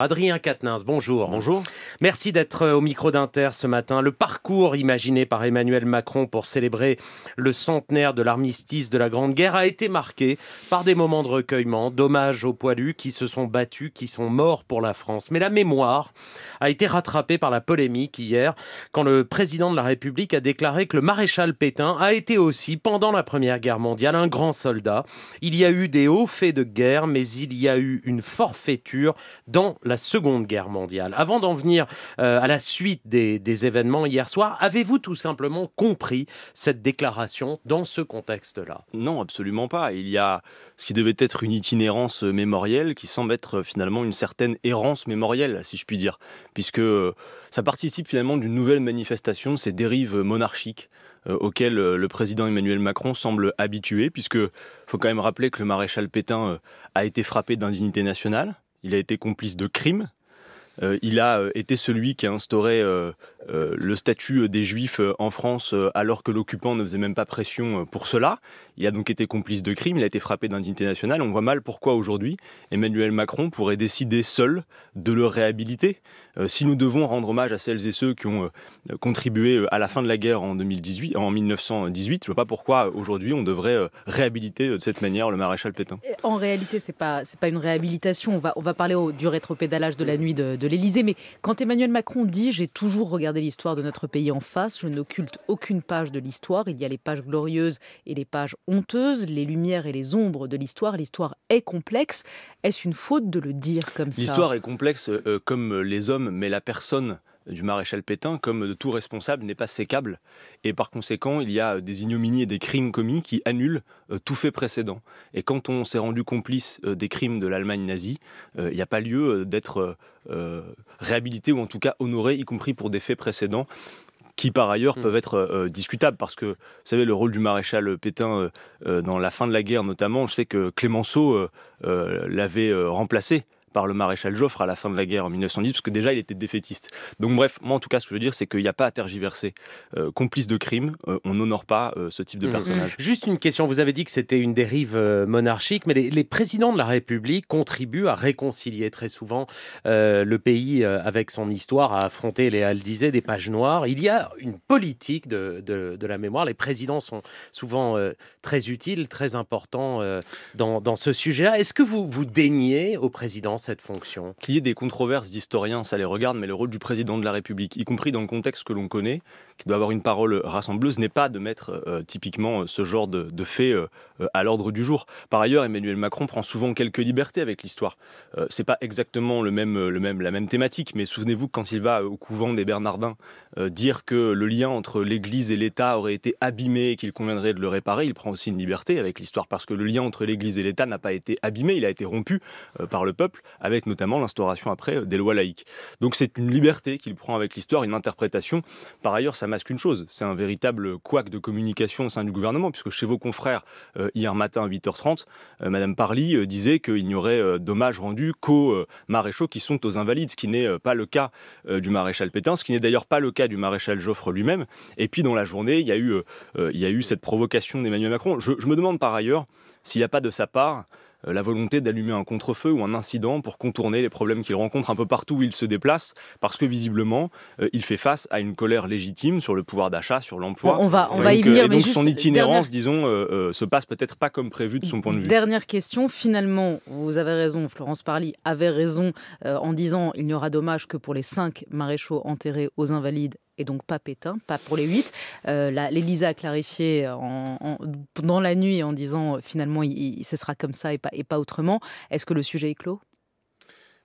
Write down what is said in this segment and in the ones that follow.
Adrien Quatennens, bonjour. Bonjour. Merci d'être euh, au micro d'Inter ce matin. Le parcours imaginé par Emmanuel Macron pour célébrer le centenaire de l'armistice de la Grande Guerre a été marqué par des moments de recueillement, d'hommage aux poilus qui se sont battus, qui sont morts pour la France. Mais la mémoire a été rattrapée par la polémique hier quand le président de la République a déclaré que le maréchal Pétain a été aussi, pendant la Première Guerre mondiale, un grand soldat. Il y a eu des hauts faits de guerre, mais il y a eu une forfaiture dans la Seconde Guerre mondiale. Avant d'en venir euh, à la suite des, événements hier soir, avez-vous tout simplement compris cette déclaration dans ce contexte-là Non, absolument pas. Il y a ce qui devait être une itinérance mémorielle qui semble être finalement une certaine errance mémorielle, si je puis dire, puisque ça participe finalement d'une nouvelle manifestation de ces dérives monarchiques euh, auxquelles euh, le président Emmanuel Macron semble habitué, puisque faut quand même rappeler que le maréchal Pétain a été frappé d'indignité nationale, il a été complice de crimes, euh, il a euh, été celui qui a instauré euh, euh, le statut euh, des juifs euh, en France alors que l'occupant ne faisait même pas pression pour cela. Il a donc été complice de crimes, il a été frappé d'indignité nationale. On voit mal pourquoi aujourd'hui Emmanuel Macron pourrait décider seul de le réhabiliter. si nous devons rendre hommage à celles et ceux qui ont contribué à la fin de la guerre en, 2018, en 1918, je ne vois pas pourquoi aujourd'hui on devrait réhabiliter de cette manière le maréchal Pétain. En réalité, ce n'est pas, pas une réhabilitation. On va, on va parler du rétropédalage de la nuit de, de Mais quand Emmanuel Macron dit j'ai toujours regardé l'histoire de notre pays en face, je n'occulte aucune page de l'histoire. Il y a les pages glorieuses et les pages honteuses, les lumières et les ombres de l'histoire. L'histoire est complexe. Est-ce une faute de le dire comme ça L'histoire est complexe euh, comme les hommes, mais la personne du maréchal Pétain comme de tout responsable n'est pas sécable. Et par conséquent, il y a des ignominies et des crimes commis qui annulent euh, tout fait précédent. Et quand on s'est rendu complice euh, des crimes de l'Allemagne nazie, euh, il n'y a pas lieu d'être réhabilité ou en tout cas honoré, y compris pour des faits précédents qui par ailleurs hmm. peuvent être discutables parce que vous savez le rôle du maréchal Pétain dans la fin de la guerre notamment, je sais que Clémenceau l'avait remplacé par le maréchal Joffre à la fin de la guerre en 1910, parce que déjà il était défaitiste. Donc bref, moi en tout cas, ce que je veux dire, c'est qu'il n'y a pas à tergiverser. Euh, complice de crime, euh, on n'honore pas euh, ce type de mmh. personnage. Juste une question, vous avez dit que c'était une dérive monarchique, mais les, présidents de la République contribuent à réconcilier très souvent le pays avec son histoire, à affronter, les, le disait, des pages noires. Il y a une politique de, de, la mémoire. Les présidents sont souvent très utiles, très importants dans, dans ce sujet-là. Est-ce que vous, vous daignez au président fonction Qu'il y ait des controverses d'historiens, ça les regarde, mais le rôle du président de la République, y compris dans le contexte que l'on connaît, qui doit avoir une parole rassembleuse n'est pas de mettre euh, typiquement euh, ce genre de, fait euh, à l'ordre du jour. Par ailleurs, Emmanuel Macron prend souvent quelques libertés avec l'histoire. Ce c'est pas exactement le même, le même, la même thématique, mais souvenez-vous que quand il va au couvent des Bernardins dire que le lien entre l'Église et l'État aurait été abîmé et qu'il conviendrait de le réparer, il prend aussi une liberté avec l'histoire parce que le lien entre l'Église et l'État n'a pas été abîmé, il a été rompu par le peuple, avec notamment l'instauration après des lois laïques. Donc c'est une liberté qu'il prend avec l'histoire, une interprétation. Par ailleurs, ça masque une chose, c'est un véritable couac de communication au sein du gouvernement, puisque chez vos confrères, euh, hier matin à 8h30, euh, Madame Parly euh, disait qu'il n'y aurait dommage rendu qu'aux maréchaux qui sont aux invalides, ce qui n'est pas le cas du maréchal Pétain, ce qui n'est d'ailleurs pas le cas du maréchal Joffre lui-même. Et puis dans la journée, il y a eu, il y eu cette provocation d'Emmanuel Macron. Je, je me demande par ailleurs s'il n'y a pas de sa part euh, la volonté d'allumer un contre ou un incident pour contourner les problèmes qu'il rencontre un peu partout où il se déplace, parce que visiblement, euh, il fait face à une colère légitime sur le pouvoir d'achat, sur l'emploi. on va, on euh, son itinérance, disons, se passe peut-être pas comme prévu de son point de vue. Dernière question, finalement, vous avez raison, Florence Parly avait raison en disant il n'y aura dommage que pour les cinq maréchaux enterrés aux Invalides et donc pas Pétain, pas pour les huit. Euh, a clarifié en, la nuit en disant euh, finalement ce sera comme ça et pas, autrement. Est-ce que le sujet est clos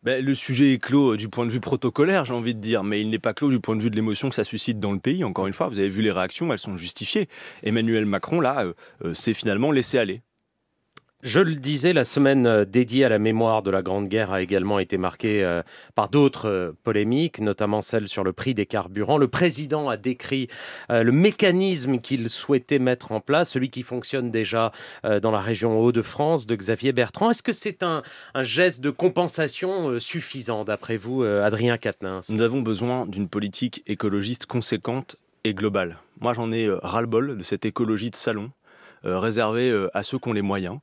ben, le sujet est clos euh, du point de vue protocolaire, j'ai envie de dire, mais il n'est pas clos du point de vue de l'émotion que ça suscite dans le pays. Encore une fois, vous avez vu les réactions, elles sont justifiées. Emmanuel Macron, là, euh, s'est finalement laissé aller. Je le disais, la semaine euh, dédiée à la mémoire de la Grande Guerre a également été marquée euh, par d'autres euh, polémiques, notamment celle sur le prix des carburants. Le président a décrit le mécanisme qu'il souhaitait mettre en place, celui qui fonctionne déjà dans la région Hauts-de-France de Xavier Bertrand. Est-ce que c'est un, geste de compensation suffisant, d'après vous, Adrien Quatennens Nous avons besoin d'une politique écologiste conséquente et globale. Moi, j'en ai ras-le-bol de cette écologie de salon. réservée à ceux qui ont les moyens.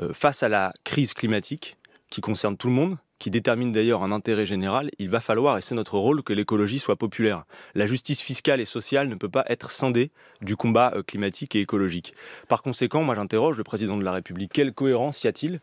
Euh, face à la crise climatique qui concerne tout le monde, qui détermine d'ailleurs un intérêt général, il va falloir, et c'est notre rôle, que l'écologie soit populaire. La justice fiscale et sociale ne peut pas être scindée du combat euh, climatique et écologique. Par conséquent, moi j'interroge le président de la République, quelle cohérence y a-t-il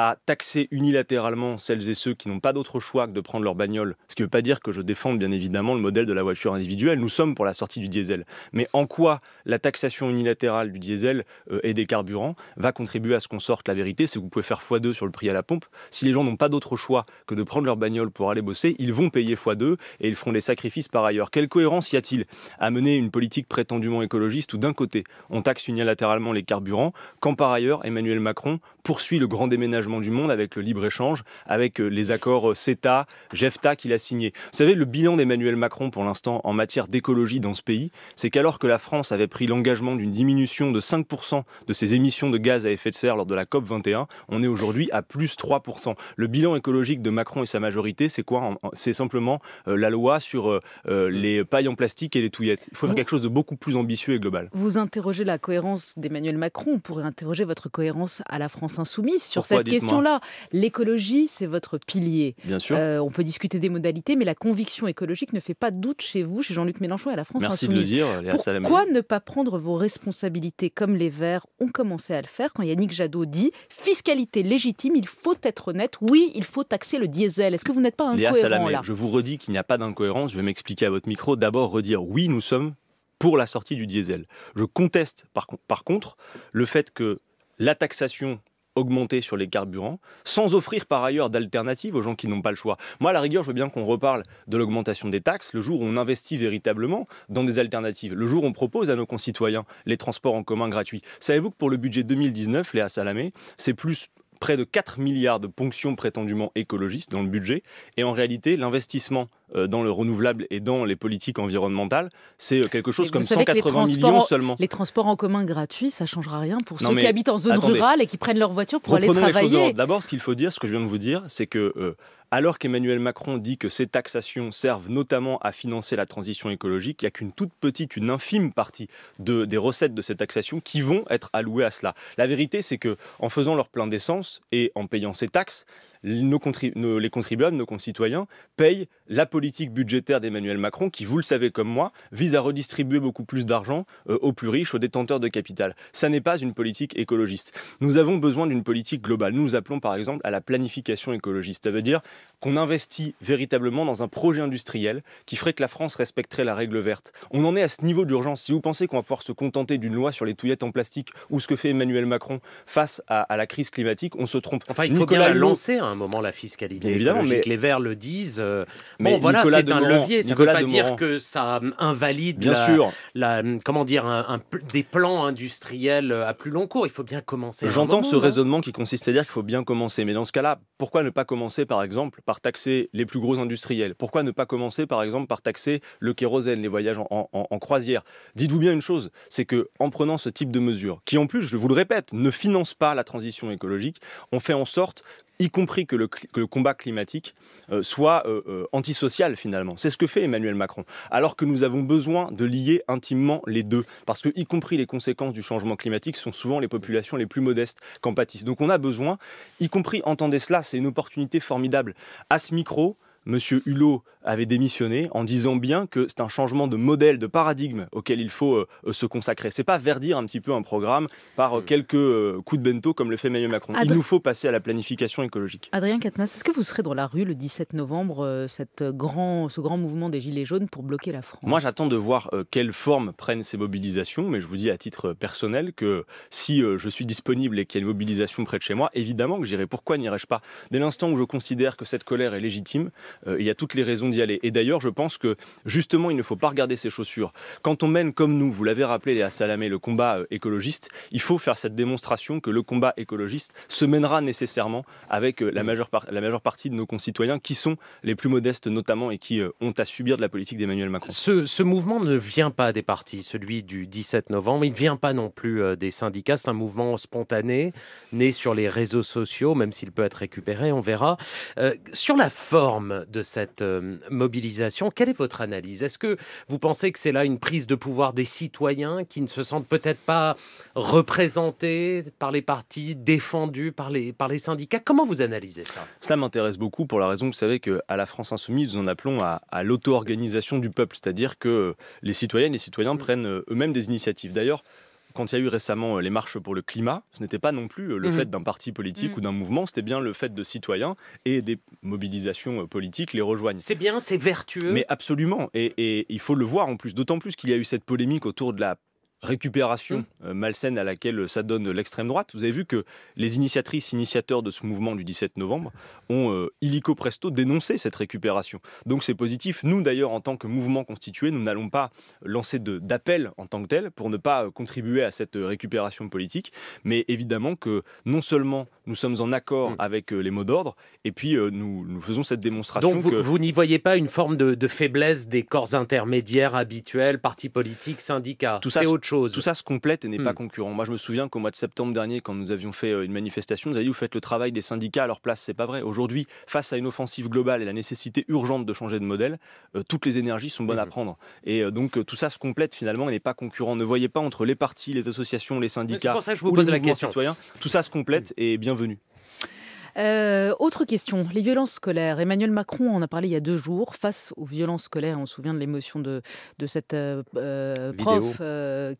à taxer unilatéralement celles et ceux qui n'ont pas d'autre choix que de prendre leur bagnole. Ce qui ne veut pas dire que je défende bien évidemment le modèle de la voiture individuelle. Nous sommes pour la sortie du diesel. Mais en quoi la taxation unilatérale du diesel euh, et des carburants va contribuer à ce qu'on sorte La vérité, c'est que vous pouvez faire x2 sur le prix à la pompe. Si les gens n'ont pas d'autre choix que de prendre leur bagnole pour aller bosser, ils vont payer x2 et ils feront des sacrifices par ailleurs. Quelle cohérence y a-t-il à mener une politique prétendument écologiste où d'un côté on taxe unilatéralement les carburants, quand par ailleurs Emmanuel Macron poursuit le grand déménagement du monde avec le libre-échange, avec euh, les accords euh, CETA, GEFTA qu'il a signés. Vous savez, le bilan d'Emmanuel Macron pour l'instant en matière d'écologie dans ce pays, c'est qu'alors que la France avait pris l'engagement d'une diminution de 5% de ses émissions de gaz à effet de serre lors de la COP 21, on est aujourd'hui à plus 3%. Le bilan écologique de Macron et sa majorité, c'est quoi C'est simplement euh, la loi sur euh, euh, les pailles en plastique et les touillettes. Il faut faire quelque chose de beaucoup plus ambitieux et global. Vous interrogez la cohérence d'Emmanuel Macron. On pourrait interroger votre cohérence à la France insoumise sur cette question-là. L'écologie, c'est votre pilier. Bien sûr. on peut discuter des modalités, mais la conviction écologique ne fait pas doute chez vous, chez Jean-Luc Mélenchon et à la France insoumise. Merci de le dire, Léa Pourquoi ne pas prendre vos responsabilités comme les Verts ont commencé à le faire quand Yannick Jadot dit fiscalité légitime, il faut être honnête. Oui, il faut taxer le diesel. Est-ce que vous n'êtes pas incohérent Léa Salamé, Je vous redis qu'il n'y a pas d'incohérence. Je vais m'expliquer à votre micro. D'abord, redire oui, nous sommes pour la sortie du diesel. Je conteste par, contre le fait que la taxation augmentée sur les carburants, sans offrir par ailleurs d'alternatives aux gens qui n'ont pas le choix. Moi, à la rigueur, je veux bien qu'on reparle de l'augmentation des taxes le jour où on investit véritablement dans des alternatives, le jour où on propose à nos concitoyens les transports en commun gratuits. Savez-vous que pour le budget 2019, Léa Salamé, c'est plus près de 4 milliards de ponctions prétendument écologistes dans le budget. Et en réalité, l'investissement euh, dans le renouvelable et dans les politiques environnementales, c'est euh, quelque chose comme 180 millions seulement. Les transports en commun gratuits, ça changera rien pour ceux qui habitent en zone rurale et qui prennent leur voiture pour aller travailler. D'abord, ce qu'il faut dire, ce que je viens de vous dire, c'est que euh, alors qu'Emmanuel Macron dit que ces taxations servent notamment à financer la transition écologique, il n'y a qu'une toute petite, une infime partie des recettes de ces taxations qui vont être allouées à cela. La vérité, c'est que en faisant leur plein d'essence et en payant ces taxes, les contribuables, nos concitoyens, payent la politique budgétaire d'Emmanuel Macron, qui, vous le savez comme moi, vise à redistribuer beaucoup plus d'argent euh, aux plus riches, aux détenteurs de capital. Ça n'est pas une politique écologiste. Nous avons besoin d'une politique globale. Nous, nous appelons par exemple à la planification écologiste. Ça veut dire qu'on investit véritablement dans un projet industriel qui ferait que la France respecterait la règle verte. On en est à ce niveau d'urgence. Si vous pensez qu'on va pouvoir se contenter d'une loi sur les touillettes en plastique ou ce que fait Emmanuel Macron face à, la crise climatique, on se trompe. Enfin, il faut que bien la lancer hein, à un moment, la fiscalité. évidemment, mais les Verts le disent. Euh, bon, voilà, c'est un levier. Ça ne veut pas dire que ça invalide bien sûr. La, comment dire, un, des plans industriels à plus long cours. Il faut bien commencer. J'entends ce raisonnement qui consiste à dire qu'il faut bien commencer. Mais dans ce cas-là, pourquoi ne pas commencer, par exemple, par taxer les plus gros industriels Pourquoi ne pas commencer, par exemple, par taxer le kérosène, les voyages en, croisière Dites-vous bien une chose, c'est que en prenant ce type de mesures, qui en plus, je vous le répète, ne finance pas la transition écologique, on fait en sorte y compris que le, combat climatique euh, soit euh, euh, antisocial finalement. C'est ce que fait Emmanuel Macron. Alors que nous avons besoin de lier intimement les deux, parce que y compris les conséquences du changement climatique sont souvent les populations les plus modestes en pâtissent. Donc on a besoin, y compris, entendez cela, c'est une opportunité formidable. À ce micro, Monsieur Hulot avait démissionné en disant bien que c'est un changement de modèle, de paradigme auquel il faut euh, se consacrer. C'est pas verdir un petit peu un programme par euh, mm. quelques euh, coups de bento comme le fait Emmanuel Macron. il nous faut passer à la planification écologique. Adrien Quatennens, est-ce que vous serez dans la rue le 17 novembre, cette grand, ce grand mouvement des Gilets jaunes pour bloquer la France Moi, j'attends de voir quelle forme prennent ces mobilisations, mais je vous dis à titre personnel que si je suis disponible et qu'il y a une mobilisation près de chez moi, évidemment que j'irai. Pourquoi nirai je pas Dès l'instant où je considère que cette colère est légitime, il y a toutes les raisons d'y aller. Et d'ailleurs, je pense que justement, il ne faut pas regarder ses chaussures. Quand on mène comme nous, vous l'avez rappelé à Salamé, le combat euh, écologiste, il faut faire cette démonstration que le combat écologiste se mènera nécessairement avec euh, la mm. majeure, la majeure partie de nos concitoyens qui sont les plus modestes notamment et qui euh, ont à subir de la politique d'Emmanuel Macron. Ce, mouvement ne vient pas des partis, celui du 17 novembre, il ne vient pas non plus des syndicats, c'est un mouvement spontané, né sur les réseaux sociaux, même s'il peut être récupéré, on verra. sur la forme de cette mobilisation. Quelle est votre analyse Est-ce que vous pensez que c'est là une prise de pouvoir des citoyens qui ne se sentent peut-être pas représentés par les partis, défendus par les, par les syndicats Comment vous analysez ça Cela m'intéresse beaucoup pour la raison, que vous savez, qu'à la France Insoumise, nous en appelons à, à l'auto-organisation du peuple, c'est-à-dire que les citoyennes et les citoyens prennent euh, eux-mêmes des initiatives. D'ailleurs, quand il y a eu récemment euh, les marches pour le climat, ce n'était pas non plus euh, le mhm. fait d'un parti politique mhm. ou d'un mouvement, c'était bien le fait de citoyens et des mobilisations euh, politiques les rejoignent. C'est bien, c'est vertueux. Mais absolument, et, il faut le voir en plus, d'autant plus qu'il y a eu cette polémique autour de la récupération mmh. euh, malsaine à laquelle euh, ça donne euh, l'extrême droite. Vous avez vu que les initiatrices, initiateurs de ce mouvement du 17 novembre ont illico presto dénoncé cette récupération. Donc c'est positif. Nous d'ailleurs, en tant que mouvement constitué, nous n'allons pas lancer d'appel en tant que tel pour ne pas contribuer à cette récupération politique. Mais évidemment que non seulement nous sommes en accord mm. avec euh, les mots d'ordre, et puis euh, nous, nous, faisons cette démonstration. Donc vous, n'y voyez pas une forme de, faiblesse des corps intermédiaires habituels, partis politiques, syndicats Tout ça, autre chose. Tout ça se complète et n'est pas mm. concurrent. Moi, je me souviens qu'au mois de septembre dernier, quand nous avions fait euh, une manifestation, vous avez dit vous faites le travail des syndicats à leur place. C'est pas vrai. Aujourd'hui, face à une offensive globale et la nécessité urgente de changer de modèle, toutes les énergies sont bonnes à mm. prendre. Et donc tout ça se complète finalement et n'est pas concurrent. Ne voyez pas entre les partis, les associations, les syndicats. C'est les ça je vous pose la question. Citoyens, tout ça se complète et bien euh, autre question, les violences scolaires. Emmanuel Macron en a parlé il y a deux jours. Face aux violences scolaires, on se souvient de l'émotion de, de cette euh, euh, prof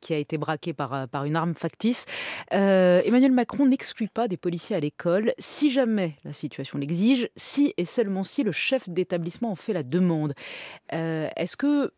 qui a été braquée par, par une arme factice. Emmanuel Macron n'exclut pas des policiers à l'école si jamais la situation l'exige, si et seulement si le chef d'établissement en fait la demande. Est-ce que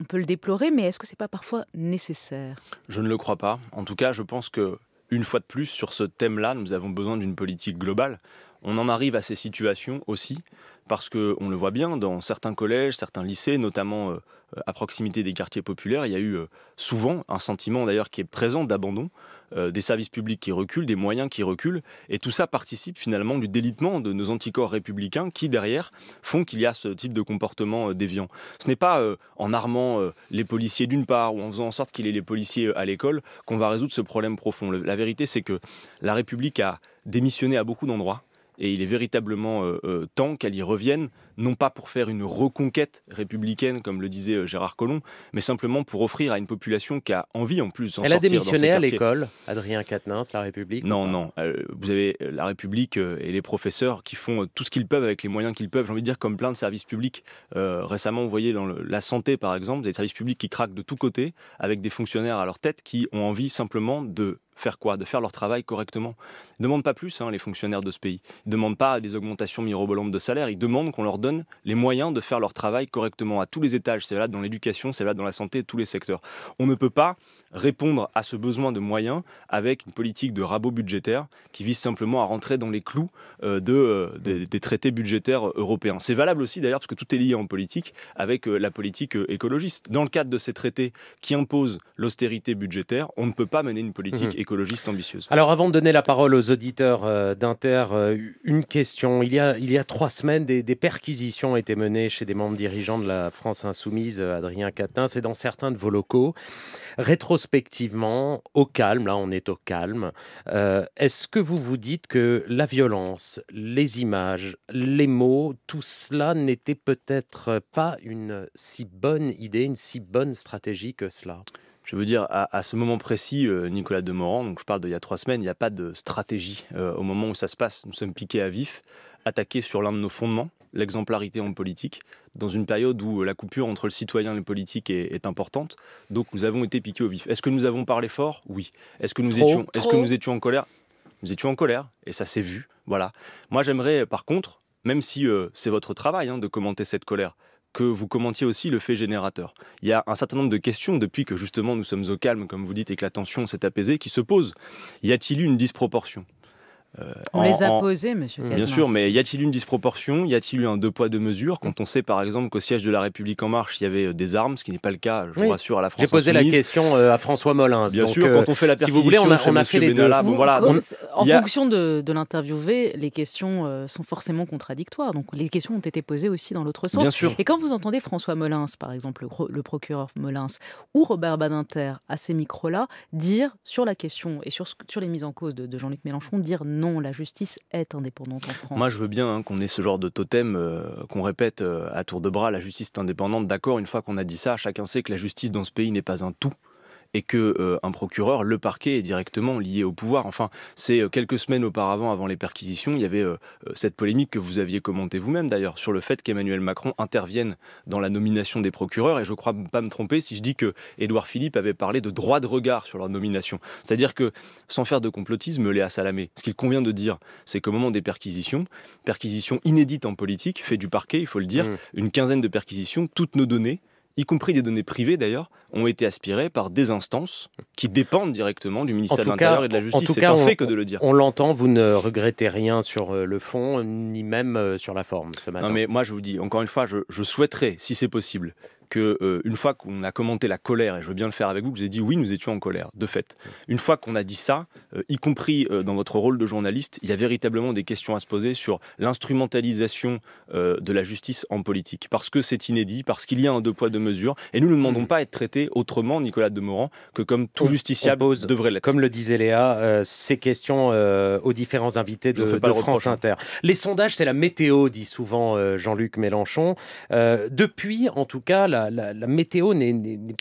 on peut le déplorer, mais est-ce que c'est pas parfois nécessaire Je ne le crois pas. En tout cas, je pense que une fois de plus, sur ce thème-là, nous avons besoin d'une politique globale. On en arrive à ces situations aussi parce qu'on le voit bien dans certains collèges, certains lycées, notamment euh, euh, à proximité des quartiers populaires, il y a eu euh, souvent un sentiment d'ailleurs qui est présent d'abandon, euh, des services publics qui reculent, des moyens qui reculent, et tout ça participe finalement du délitement de nos anticorps républicains qui derrière font qu'il y a ce type de comportement déviant. Ce n'est pas en armant les policiers d'une part ou en faisant en sorte qu'il ait les policiers à l'école qu'on va résoudre ce problème profond. la vérité c'est que la République a démissionné à beaucoup d'endroits et il est véritablement euh, euh, temps qu'elle y revienne, non pas pour faire une reconquête républicaine, comme le disait euh, Gérard Collomb, mais simplement pour offrir à une population qui a envie en plus. elle a démissionné à l'école, Adrien Quatennens, La République Non, non. vous avez La République et les professeurs qui font tout ce qu'ils peuvent avec les moyens qu'ils peuvent, j'ai envie de dire, comme plein de services publics. récemment, vous voyez dans la santé, par exemple, des services publics qui craquent de tous côtés, avec des fonctionnaires à leur tête qui ont envie simplement de faire quoi De faire leur travail correctement. Ils demandent pas plus, hein, les fonctionnaires de ce pays. Ils demandent pas des augmentations mirobolantes de salaire. Ils demandent qu'on leur donne les moyens de faire leur travail correctement à tous les étages. C'est là dans l'éducation, c'est là dans la santé, tous les secteurs. On ne peut pas répondre à ce besoin de moyens avec une politique de rabot budgétaire qui vise simplement à rentrer dans les clous euh, de, euh, des, traités budgétaires européens. C'est valable aussi d'ailleurs parce que tout est lié en politique avec euh, la politique écologiste. Dans le cadre de ces traités qui imposent l'austérité budgétaire, on ne peut pas mener une politique mhm. Alors avant de donner la parole aux auditeurs euh, d'Inter, euh, une question. Il y, a, il y a trois semaines, des, perquisitions ont été menées chez des membres dirigeants de la France Insoumise, Adrien Catin, c'est dans certains de vos locaux. Rétrospectivement, au calme, là on est au calme, euh, est-ce que vous vous dites que la violence, les images, les mots, tout cela n'était peut-être pas une si bonne idée, une si bonne stratégie que cela je veux dire, à, ce moment précis, euh, Nicolas Demorand, donc je parle d'il y a trois semaines, il n'y a pas de stratégie euh, au moment où ça se passe. Nous sommes piqués à vif, attaqués sur l'un de nos fondements, l'exemplarité en politique, dans une période où euh, la coupure entre le citoyen et le politique est, importante. Donc nous avons été piqués au vif. Est-ce que nous avons parlé fort Oui. Est-ce que, nous étions, que nous étions en colère Nous étions en colère, et ça s'est vu. Voilà. Moi j'aimerais par contre, même si c'est votre travail hein, de commenter cette colère, que vous commentiez aussi le fait générateur. Il y a un certain nombre de questions depuis que justement nous sommes au calme, comme vous dites, et que la tension s'est apaisée, qui se posent. Y a-t-il eu une disproportion euh, on les a posés, monsieur. Bien sûr, mais y a-t-il une disproportion Y a-t-il eu un deux poids deux mesures Quand on sait par exemple qu'au siège de la République en marche, il y avait euh, des armes, ce qui n'est pas le cas, je vous rassure, à la France. J'ai posé la question euh, à François Molins. Bien sûr, quand on fait la si on a, fait les deux. en fonction de, l'interview l'interviewé, les questions sont forcément contradictoires. Donc les questions ont été posées aussi dans l'autre sens. Et quand vous entendez François Molins, par exemple, le, procureur Molins, ou Robert Badinter à ces micros-là, dire sur la question et sur, les mises en cause de, de Jean-Luc Mélenchon, dire non la justice est indépendante en France. Moi, je veux bien hein, qu'on ait ce genre de totem euh, qu'on répète euh, à tour de bras, la justice est indépendante. D'accord, une fois qu'on a dit ça, chacun sait que la justice dans ce pays n'est pas un tout et que euh, un procureur, le parquet est directement lié au pouvoir. Enfin, c'est euh, quelques semaines auparavant, avant les perquisitions, il y avait euh, cette polémique que vous aviez commentée vous-même d'ailleurs sur le fait qu'Emmanuel Macron intervienne dans la nomination des procureurs. Et je ne crois pas me tromper si je dis que Édouard Philippe avait parlé de droit de regard sur leur nomination. C'est-à-dire que, sans faire de complotisme, Léa Salamé, ce qu'il convient de dire, c'est qu'au moment des perquisitions, perquisitions inédites en politique, fait du parquet, il faut le dire, mmh. une quinzaine de perquisitions, toutes nos données y compris des données privées d'ailleurs, ont été aspirées par des instances qui dépendent directement du ministère de l'Intérieur et de la Justice. C'est un fait que de le dire. On l'entend, vous ne regrettez rien sur euh, le fond, euh, ni même euh, sur la forme ce matin. Non mais moi je vous dis, encore une fois, je, je souhaiterais, si c'est possible, que euh, une fois qu'on a commenté la colère, et je veux bien le faire avec vous, je vous ai dit oui, nous étions en colère, de fait. Une fois qu'on a dit ça, euh, y compris euh, dans votre rôle de journaliste, il y a véritablement des questions à se poser sur l'instrumentalisation de la justice en politique, parce que c'est inédit, parce qu'il y a un deux poids deux mesures, et nous ne demandons mm. pas à être traités autrement, Nicolas Demorand, que comme tout justiciable devrait l'être. Comme le disait Léa, ces questions aux différents invités de, France hein. Inter. Les sondages, c'est la météo, dit souvent Jean-Luc Mélenchon. depuis, en tout cas, la la, météo n'est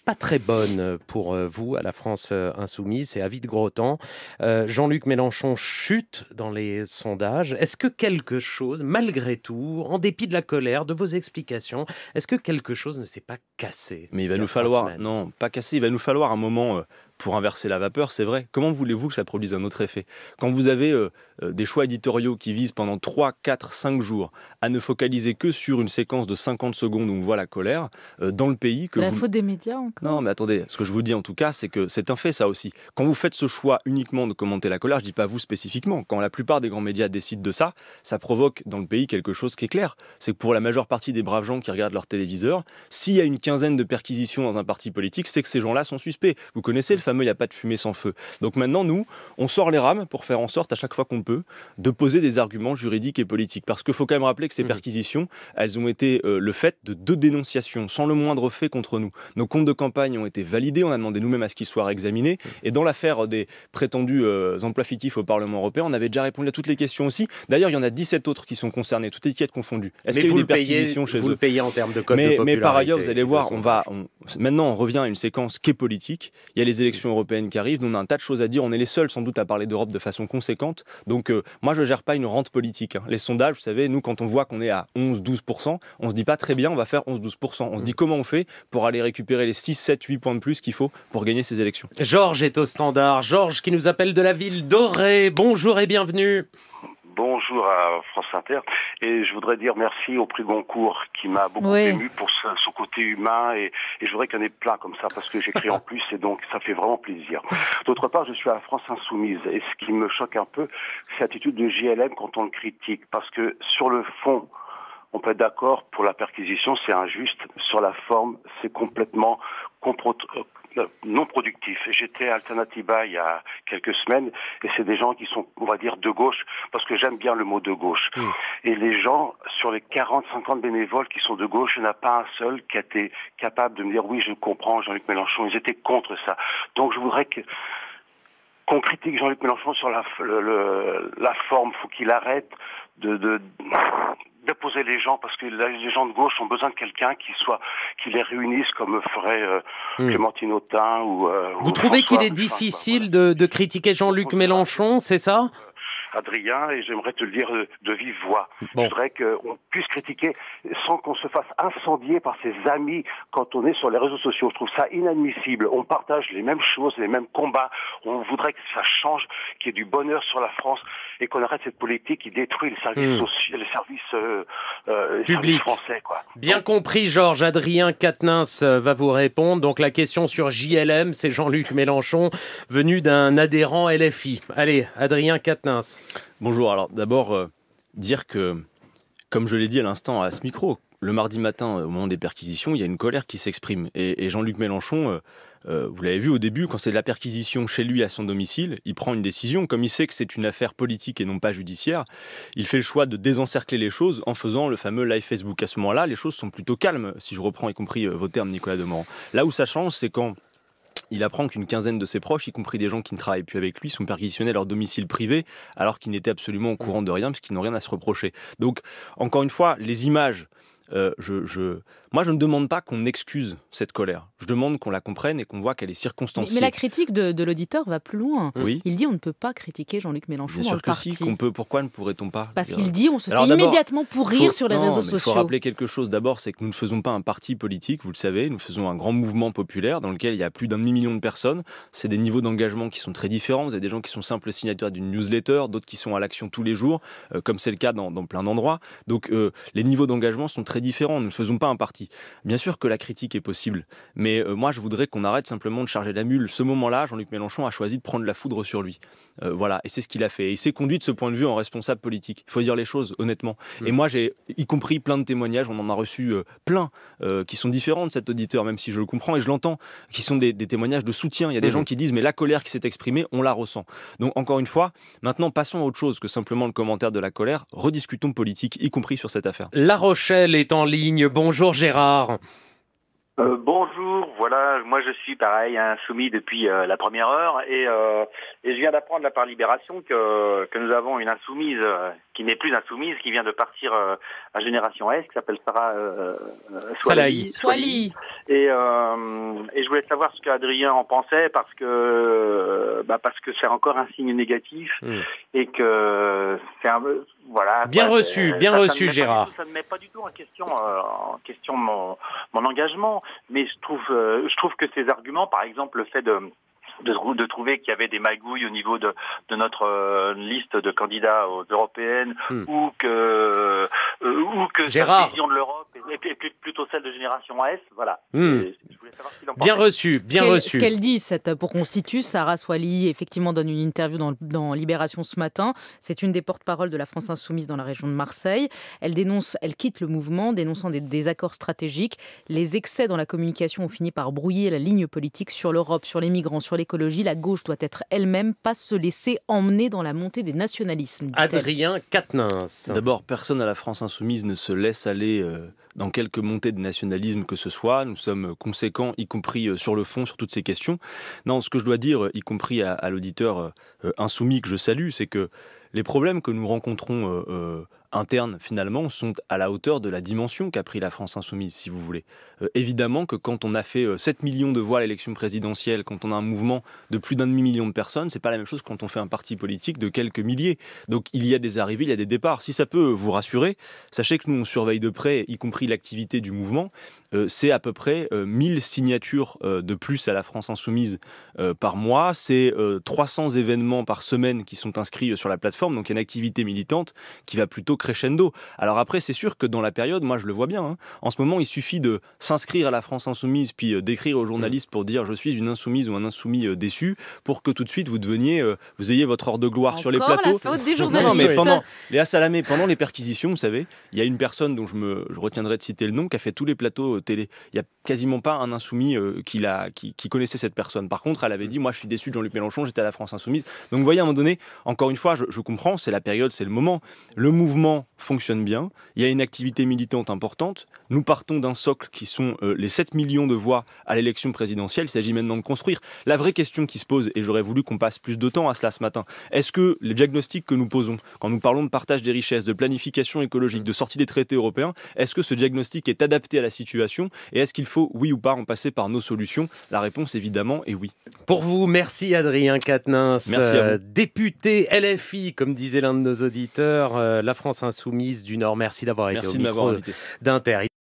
pas très bonne pour euh, vous à la France euh, insoumise. C'est à Grotan. temps euh, Jean-Luc Mélenchon chute dans les sondages. Est-ce que quelque chose, malgré tout, en dépit de la colère, de vos explications, est-ce que quelque chose ne s'est pas cassé Mais il va nous falloir, non, pas cassé. Il va nous falloir un moment pour inverser la vapeur, c'est vrai. Comment voulez-vous que ça produise un autre effet Quand vous avez euh, euh, des choix éditoriaux qui visent pendant 3, 4, 5 jours à ne focaliser que sur une séquence de 50 secondes où on voit la colère euh, dans le pays... que la faute des médias encore Non, mais attendez, ce que je vous dis en tout cas, c'est que c'est un fait ça aussi. Quand vous faites ce choix uniquement de commenter la colère, je dis pas vous spécifiquement, quand la plupart des grands médias décident de ça, ça provoque dans le pays quelque chose qui est clair. C'est que pour la majeure partie des braves gens qui regardent leur téléviseur, s'il y a une quinzaine de perquisitions dans un parti politique, c'est que ces gens-là sont suspects. Vous connaissez le fameux il n'y a pas de fumée sans feu. Donc maintenant, nous, on sort les rames pour faire en sorte, à chaque fois qu'on peut, de poser des arguments juridiques et politiques. Parce qu'il faut quand même rappeler que ces mmh. perquisitions, elles ont été euh, le fait de deux dénonciations, sans le moindre fait contre nous. Nos comptes de campagne ont été validés, on a demandé nous-mêmes à ce qu'ils soient examinés. Mmh. Et dans l'affaire des prétendus euh, emplois fictifs au Parlement européen, on avait déjà répondu à toutes les questions aussi. D'ailleurs, il y en a 17 autres qui sont concernés, toutes étiquettes confondues. Est-ce qu'il y a perquisitions payez, chez vous le payez en termes de code mais, de mais par ailleurs, vous allez voir, on va, maintenant on revient à une séquence qui est politique. Il y a les élections européenne qui arrive, Nous, on a un tas de choses à dire. On est les seuls, sans doute, à parler d'Europe de façon conséquente. Donc, euh, moi, je ne gère pas une rente politique. Hein. Les sondages, vous savez, nous, quand on voit qu'on est à 11-12%, on ne se dit pas très bien, on va faire 11-12%. On se dit mm. comment on fait pour aller récupérer les 6, 7, 8 points de plus qu'il faut pour gagner ces élections. Georges est au standard. Georges qui nous appelle de la ville dorée. Bonjour et bienvenue bonjour à France Inter. Et je voudrais dire merci au prix Goncourt qui m'a beaucoup ému pour son côté humain. Et, je voudrais qu'il y en ait plein comme ça parce que j'écris en plus et donc ça fait vraiment plaisir. D'autre part, je suis à la France Insoumise. Et ce qui me choque un peu, c'est l'attitude de JLM quand on le critique. Parce que sur le fond, on peut être d'accord pour la perquisition, c'est injuste. Sur la forme, c'est complètement contre... Euh, non productif. J'étais à Alternatiba il y a quelques semaines et c'est des gens qui sont, on va dire, de gauche, parce que j'aime bien le mot de gauche. Et les gens, sur les 40-50 bénévoles qui sont de gauche, il n'y en a pas un seul qui a été capable de me dire oui, je comprends Jean-Luc Mélenchon. Ils étaient contre ça. Donc je voudrais que qu'on critique Jean-Luc Mélenchon sur la, forme, la forme, faut qu'il arrête de, de les gens parce que les gens de gauche ont besoin de quelqu'un qui soit qui les réunisse comme ferait euh, hmm. Clémentine Autain ou euh, vous trouvez qu'il est difficile de, de, critiquer Jean-Luc Mélenchon c'est ça euh, Adrien, et j'aimerais te le dire de vive voix. Bon. Je voudrais qu'on puisse critiquer sans qu'on se fasse incendier par ses amis quand on est sur les réseaux sociaux. Je trouve ça inadmissible. On partage les mêmes choses, les mêmes combats. On voudrait que ça change, qu'il y ait du bonheur sur la France et qu'on arrête cette politique qui détruit les services, hmm. les services, euh, euh français. Quoi. Bien compris, Georges. Adrien Quatennens euh, va vous répondre. Donc la question sur JLM, c'est Jean-Luc Mélenchon, venu d'un adhérent LFI. Allez, Adrien Quatennens. Bonjour. Alors d'abord, euh, dire que, comme je l'ai dit à l'instant à ce micro, le mardi matin, euh, au moment des perquisitions, il y a une colère qui s'exprime. Et, Jean-Luc Mélenchon, euh, vous l'avez vu au début, quand c'est de la perquisition chez lui à son domicile, il prend une décision. Comme il sait que c'est une affaire politique et non pas judiciaire, il fait le choix de désencercler les choses en faisant le fameux live Facebook. À ce moment-là, les choses sont plutôt calmes, si je reprends y compris vos termes, Nicolas Demorand. Là où ça change, c'est quand il apprend qu'une quinzaine de ses proches, y compris des gens qui ne travaillent plus avec lui, sont perquisitionnés à leur domicile privé, alors qu'ils n'étaient absolument au mm. courant de rien, puisqu'ils n'ont rien à se reprocher. Donc, encore une fois, les images euh, je, moi, je ne demande pas qu'on excuse cette colère. Je demande qu'on la comprenne et qu'on voit qu'elle est circonstanciée. Mais, la critique de, l'auditeur va plus loin. Il dit on ne peut pas critiquer Jean-Luc Mélenchon. Bien sûr que si, qu'on peut. Pourquoi ne pourrait-on pas Parce qu'il dit on se fait immédiatement pourrir rire sur les réseaux sociaux. Il faut rappeler quelque chose. D'abord, c'est que nous ne faisons pas un parti politique, vous le savez. Nous faisons un grand mouvement populaire dans lequel il y a plus d'un demi-million de personnes. C'est des niveaux d'engagement qui sont très différents. Vous avez des gens qui sont simples signataires d'une newsletter, d'autres qui sont à l'action tous les jours, euh, comme c'est le cas dans, plein d'endroits. Donc, euh, les niveaux d'engagement sont très différent, nous ne faisons pas un parti. Bien sûr que la critique est possible, mais euh, moi je voudrais qu'on arrête simplement de charger la mule. Ce moment-là, Jean-Luc Mélenchon a choisi de prendre la foudre sur lui. Euh, voilà, et c'est ce qu'il a fait. il s'est conduit de ce point de vue en responsable politique. Il faut dire les choses, honnêtement. Et mm. moi j'ai, y compris plein de témoignages, on en a reçu euh, plein, qui sont différents de cet auditeur, même si je le comprends et je l'entends, qui sont des, témoignages de soutien. Il y a des mm. gens qui disent, mais la colère qui s'est exprimée, on la ressent. Donc encore une fois, maintenant passons à autre chose que simplement le commentaire de la colère. Rediscutons politique, y compris sur cette affaire. La Rochelle est en ligne. Bonjour Gérard. Euh, bonjour, voilà, moi je suis pareil, insoumis hein, depuis euh, la première heure euh, et, je viens d'apprendre la par Libération que, nous avons une insoumise qui n'est plus insoumise, qui vient de partir à Génération S, qui s'appelle Sarah Swali. Et, je voulais savoir ce qu'Adrien en pensait parce que bah, c'est encore un signe négatif hmm et que c'est voilà bien reçu, bien reçu, Gérard. ça ne met pas du tout en question euh, mon, engagement, mais je trouve euh, je trouve que ces arguments, par exemple le fait de de, de, trouver qu'il y avait des magouilles au niveau de, notre euh, liste de candidats aux européennes hmm. ou que euh, ou que Gérard. vision de l'Europe est, plutôt celle de génération AS. Voilà. Hmm. je voulais savoir bien reçu, bien ce reçu. Ce qu'elle dit, cette euh, pour constitue, Sarah Swally effectivement donne une interview dans, Libération ce matin. C'est une des porte-parole de la France insoumise dans la région de Marseille. Elle dénonce, elle quitte le mouvement, dénonçant des désaccords stratégiques. Les excès dans la communication ont fini par brouiller la ligne politique sur l'Europe, sur les migrants, sur les la gauche doit être elle-même, pas se laisser emmener dans la montée des nationalismes. Adrien Quatennens. D'abord, personne à la France insoumise ne se laisse aller euh, dans quelque montée de nationalisme que ce soit. Nous sommes conséquents, y compris euh, sur le fond, sur toutes ces questions. Non, ce que je dois dire, y compris à, à l'auditeur euh, insoumis que je salue, c'est que les problèmes que nous rencontrons internes, finalement, sont à la hauteur de la dimension qu'a pris la France insoumise, si vous voulez. Euh, évidemment que quand on a fait 7 euh, millions de voix à l'élection présidentielle, quand on a un mouvement de plus d'un demi-million de personnes, c'est pas la même chose quand on fait un parti politique de quelques milliers. Donc il y a des arrivées, il y a des départs. Si ça peut vous rassurer, sachez que nous, on surveille de près, y compris l'activité du mouvement. Euh, c'est à peu près 1000 signatures de plus à la France insoumise par mois. C'est 300 événements par semaine qui sont inscrits sur la plateforme. Donc il y a une activité militante qui va plutôt créer crescendo. Alors après, c'est sûr que dans la période, moi je le vois bien. Hein. en ce moment, il suffit de s'inscrire à la France insoumise, puis euh, d'écrire aux mm. journalistes pour dire je suis une insoumise ou un insoumis euh, déçu, pour que tout de suite vous deveniez, euh, vous ayez votre heure de gloire sur les plateaux. La faute des Non, mais pendant Léa Salamé, pendant les perquisitions, vous savez, il y a une personne dont je me je retiendrai de citer le nom qui a fait tous les plateaux télé. Il y a quasiment pas un insoumis qui, l'a, qui, connaissait cette personne. Par contre, elle avait mm. dit moi je suis déçu de Jean-Luc Mélenchon, j'étais à la France insoumise. Donc vous voyez à un moment donné, encore une fois, je, je comprends, c'est la période, c'est le moment, le mouvement fonctionne bien, il y a une activité militante importante, nous partons d'un socle qui sont euh, les 7 millions de voix à l'élection présidentielle, il s'agit maintenant de construire. La vraie question qui se pose, et j'aurais voulu qu'on passe plus de temps à cela ce matin, est-ce que les diagnostics que nous posons, quand nous parlons de partage des richesses, de planification écologique, de sortie des traités européens, est-ce que ce diagnostic est adapté à la situation et est-ce qu'il faut, oui ou pas, en passer par nos solutions La réponse évidemment est oui. Pour vous, merci Adrien Quatennens, euh, député LFI, comme disait l'un de nos auditeurs, euh, la France Insoumise du Nord. Merci d'avoir été au micro d'Inter.